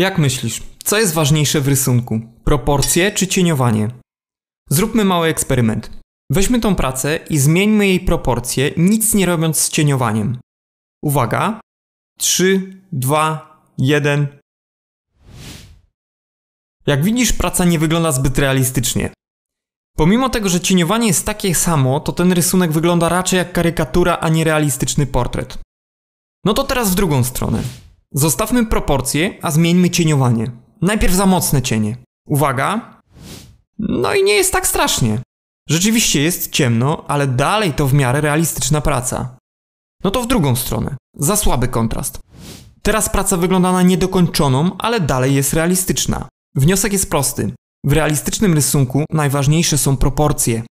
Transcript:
Jak myślisz, co jest ważniejsze w rysunku? Proporcje czy cieniowanie? Zróbmy mały eksperyment. Weźmy tą pracę i zmieńmy jej proporcje, nic nie robiąc z cieniowaniem. Uwaga. 3, 2, 1. Jak widzisz, praca nie wygląda zbyt realistycznie. Pomimo tego, że cieniowanie jest takie samo, to ten rysunek wygląda raczej jak karykatura, a nie realistyczny portret. No to teraz w drugą stronę. Zostawmy proporcje, a zmieńmy cieniowanie. Najpierw za mocne cienie. Uwaga! No i nie jest tak strasznie. Rzeczywiście jest ciemno, ale dalej to w miarę realistyczna praca. No to w drugą stronę. Za słaby kontrast. Teraz praca wygląda na niedokończoną, ale dalej jest realistyczna. Wniosek jest prosty. W realistycznym rysunku najważniejsze są proporcje.